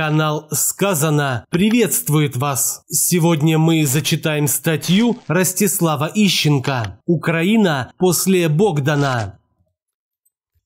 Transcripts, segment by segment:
Канал «Сказано» приветствует вас! Сегодня мы зачитаем статью Ростислава Ищенко «Украина после Богдана».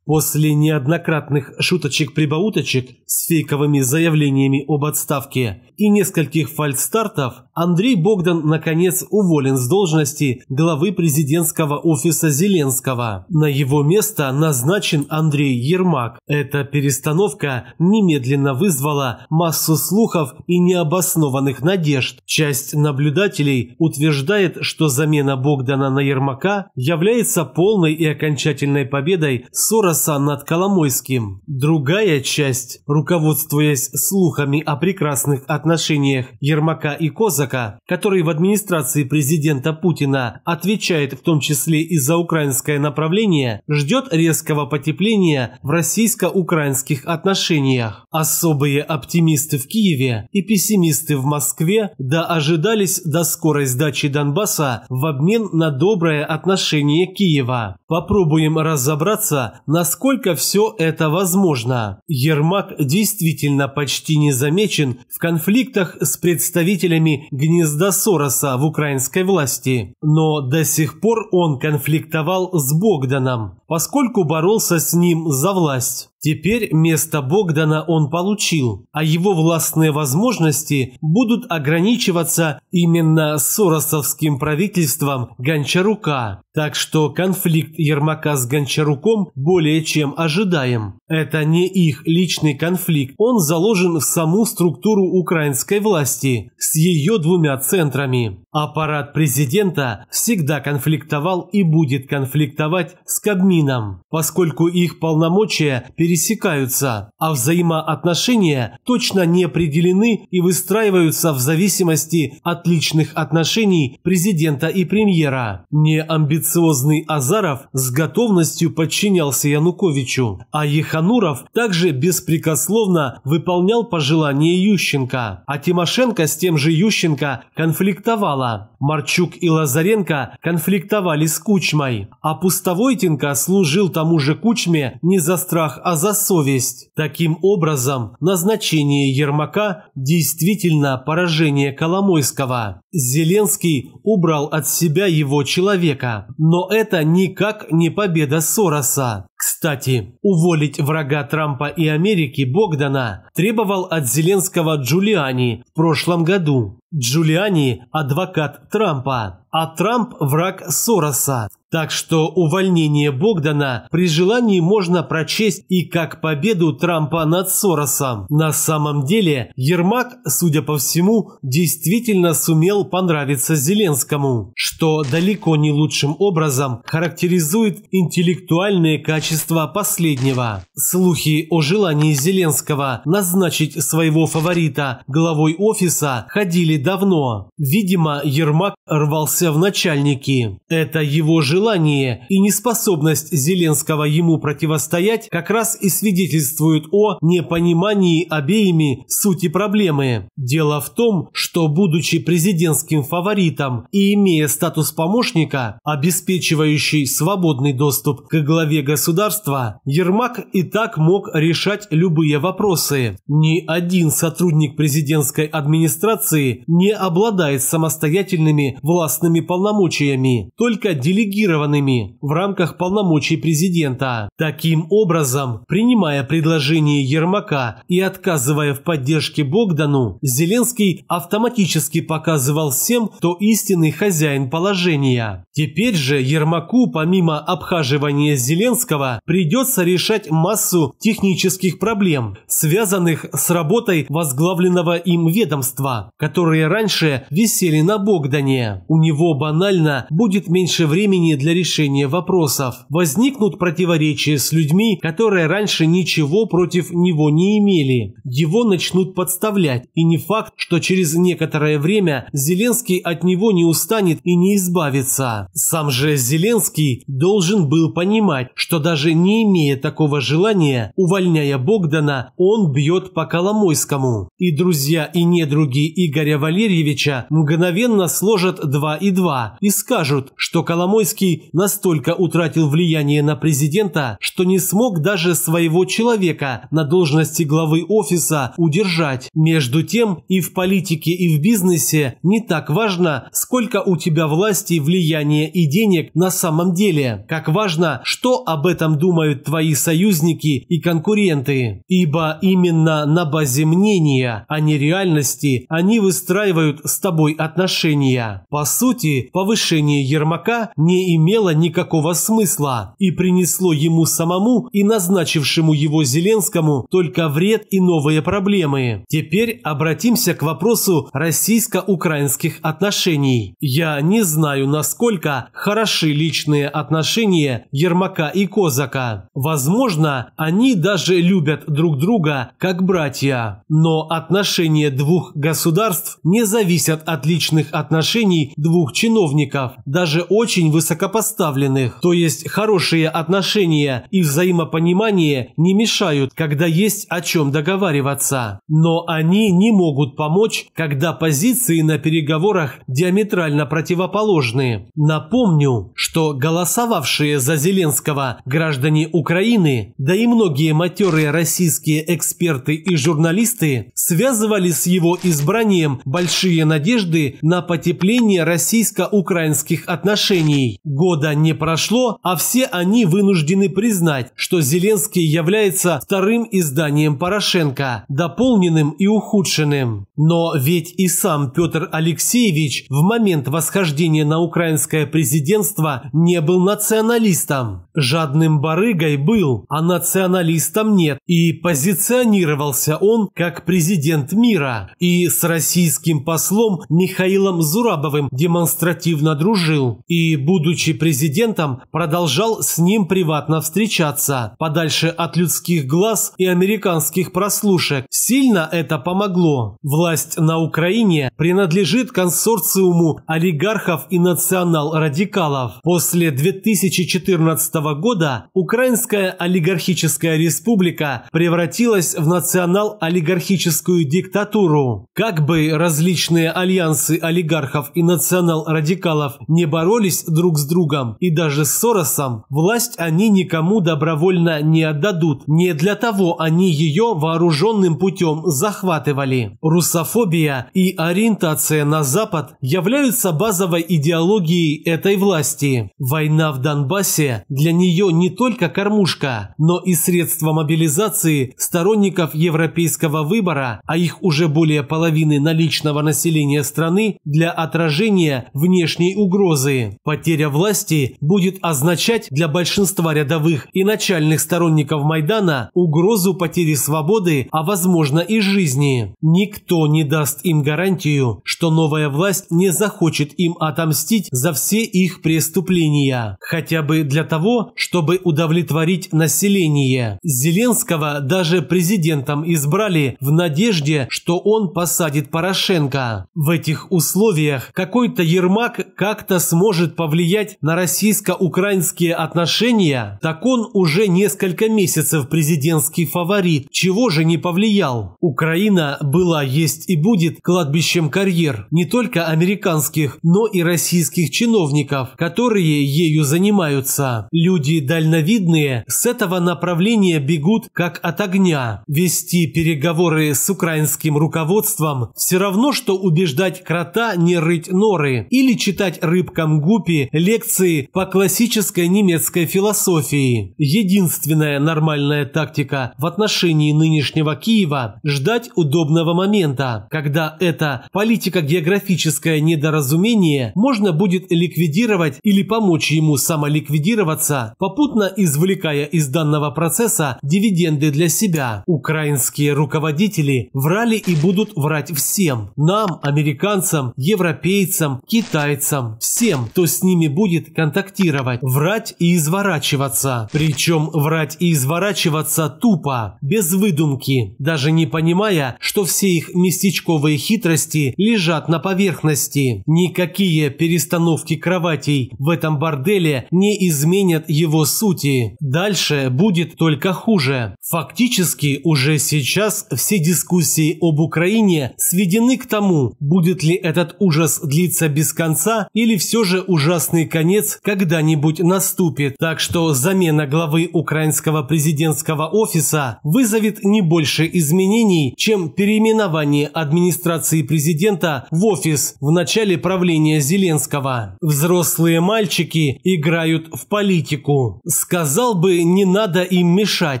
После неоднократных шуточек-прибауточек с фейковыми заявлениями об отставке и нескольких фальстартов Андрей Богдан наконец уволен с должности главы президентского офиса Зеленского. На его место назначен Андрей Ермак. Эта перестановка немедленно вызвала массу слухов и необоснованных надежд. Часть наблюдателей утверждает, что замена Богдана на Ермака является полной и окончательной победой ссора ужаса над Коломойским. Другая часть, руководствуясь слухами о прекрасных отношениях Ермака и Козака, который в администрации президента Путина отвечает в том числе и за украинское направление, ждет резкого потепления в российско-украинских отношениях. Особые оптимисты в Киеве и пессимисты в Москве да ожидались до скорой сдачи Донбасса в обмен на доброе отношение Киева. Попробуем разобраться, на насколько все это возможно. Ермак действительно почти не замечен в конфликтах с представителями гнезда Сороса в украинской власти. Но до сих пор он конфликтовал с Богданом, поскольку боролся с ним за власть. Теперь место Богдана он получил, а его властные возможности будут ограничиваться именно соросовским правительством Гончарука. Так что конфликт Ермака с Гончаруком более чем ожидаем. Это не их личный конфликт, он заложен в саму структуру украинской власти с ее двумя центрами. Аппарат президента всегда конфликтовал и будет конфликтовать с Кабмином, поскольку их полномочия перед пересекаются, а взаимоотношения точно не определены и выстраиваются в зависимости от личных отношений президента и премьера. Неамбициозный Азаров с готовностью подчинялся Януковичу, а Ехануров также беспрекословно выполнял пожелания Ющенко, а Тимошенко с тем же Ющенко конфликтовала. Марчук и Лазаренко конфликтовали с Кучмой, а Пустовойтенко служил тому же Кучме не за страх, а за совесть. Таким образом, назначение Ермака действительно поражение Коломойского. Зеленский убрал от себя его человека, но это никак не победа Сороса. Кстати, уволить врага Трампа и Америки Богдана требовал от Зеленского Джулиани в прошлом году. Джулиани – адвокат Трампа, а Трамп – враг Сороса. Так что увольнение Богдана при желании можно прочесть и как победу Трампа над Соросом. На самом деле Ермак, судя по всему, действительно сумел понравиться Зеленскому, что далеко не лучшим образом характеризует интеллектуальные качества последнего. Слухи о желании Зеленского назначить своего фаворита главой офиса ходили давно. Видимо, Ермак рвался в начальники. Это его желание и неспособность Зеленского ему противостоять как раз и свидетельствует о непонимании обеими сути проблемы. Дело в том, что будучи президентским фаворитом и имея статус помощника, обеспечивающий свободный доступ к главе государства, Ермак и так мог решать любые вопросы. Ни один сотрудник президентской администрации не обладает самостоятельными властными полномочиями, только делегированными в рамках полномочий президента. Таким образом, принимая предложение Ермака и отказывая в поддержке Богдану, Зеленский автоматически показывал всем, кто истинный хозяин положения. Теперь же Ермаку, помимо обхаживания Зеленского, придется решать массу технических проблем, связанных с работой возглавленного им ведомства, которые которые раньше висели на Богдане. У него банально будет меньше времени для решения вопросов. Возникнут противоречия с людьми, которые раньше ничего против него не имели. Его начнут подставлять, и не факт, что через некоторое время Зеленский от него не устанет и не избавится. Сам же Зеленский должен был понимать, что даже не имея такого желания, увольняя Богдана, он бьет по Коломойскому. И друзья и недруги Игоря Валерьевича Валерьевича мгновенно сложат 2 и 2 и скажут, что Коломойский настолько утратил влияние на президента, что не смог даже своего человека на должности главы офиса удержать. Между тем и в политике, и в бизнесе не так важно, сколько у тебя власти, влияния и денег на самом деле, как важно, что об этом думают твои союзники и конкуренты. Ибо именно на базе мнения, а не реальности, они выстраивают выстраивают с тобой отношения. По сути, повышение Ермака не имело никакого смысла и принесло ему самому и назначившему его Зеленскому только вред и новые проблемы. Теперь обратимся к вопросу российско-украинских отношений. Я не знаю, насколько хороши личные отношения Ермака и Козака. Возможно, они даже любят друг друга как братья. Но отношения двух государств не зависят от личных отношений двух чиновников, даже очень высокопоставленных. То есть хорошие отношения и взаимопонимание не мешают, когда есть о чем договариваться. Но они не могут помочь, когда позиции на переговорах диаметрально противоположны. Напомню, что голосовавшие за Зеленского граждане Украины, да и многие матерые российские эксперты и журналисты связывали с его избранием большие надежды на потепление российско-украинских отношений. Года не прошло, а все они вынуждены признать, что Зеленский является вторым изданием Порошенко, дополненным и ухудшенным. Но ведь и сам Петр Алексеевич в момент восхождения на украинское президентство не был националистом. Жадным барыгой был, а националистом нет. И позиционировался он как президент мира. И с российской киргизским послом Михаилом Зурабовым демонстративно дружил и, будучи президентом, продолжал с ним приватно встречаться, подальше от людских глаз и американских прослушек. Сильно это помогло. Власть на Украине принадлежит консорциуму олигархов и национал-радикалов. После 2014 года Украинская олигархическая республика превратилась в национал-олигархическую диктатуру. Как бы раз Различные альянсы олигархов и национал-радикалов не боролись друг с другом и даже с Соросом, власть они никому добровольно не отдадут. Не для того они ее вооруженным путем захватывали. Русофобия и ориентация на Запад являются базовой идеологией этой власти. Война в Донбассе для нее не только кормушка, но и средство мобилизации сторонников европейского выбора, а их уже более половины наличных обычного населения страны для отражения внешней угрозы. Потеря власти будет означать для большинства рядовых и начальных сторонников Майдана угрозу потери свободы, а возможно и жизни. Никто не даст им гарантию, что новая власть не захочет им отомстить за все их преступления, хотя бы для того, чтобы удовлетворить население. Зеленского даже президентом избрали в надежде, что он посадит Порошенко Лукашенко. В этих условиях какой-то Ермак как-то сможет повлиять на российско-украинские отношения, так он уже несколько месяцев президентский фаворит, чего же не повлиял. Украина была, есть и будет кладбищем карьер не только американских, но и российских чиновников, которые ею занимаются. Люди дальновидные с этого направления бегут как от огня. Вести переговоры с украинским руководством все равно равно, что убеждать крота не рыть норы или читать рыбкам гупи лекции по классической немецкой философии. Единственная нормальная тактика в отношении нынешнего Киева – ждать удобного момента, когда это политико-географическое недоразумение можно будет ликвидировать или помочь ему самоликвидироваться, попутно извлекая из данного процесса дивиденды для себя. Украинские руководители врали и будут врать всем всем. Нам, американцам, европейцам, китайцам, всем, кто с ними будет контактировать, врать и изворачиваться. Причем врать и изворачиваться тупо, без выдумки, даже не понимая, что все их местечковые хитрости лежат на поверхности. Никакие перестановки кроватей в этом борделе не изменят его сути. Дальше будет только хуже. Фактически уже сейчас все дискуссии об Украине сведены равны к тому, будет ли этот ужас длиться без конца или все же ужасный конец когда-нибудь наступит. Так что замена главы украинского президентского офиса вызовет не больше изменений, чем переименование администрации президента в офис в начале правления Зеленского. Взрослые мальчики играют в политику. Сказал бы, не надо им мешать,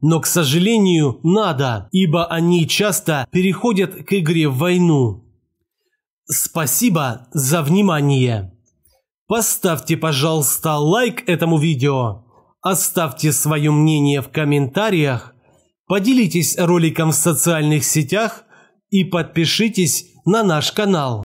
но, к сожалению, надо, ибо они часто переходят к игре в войну. Спасибо за внимание. Поставьте, пожалуйста, лайк этому видео, оставьте свое мнение в комментариях, поделитесь роликом в социальных сетях и подпишитесь на наш канал.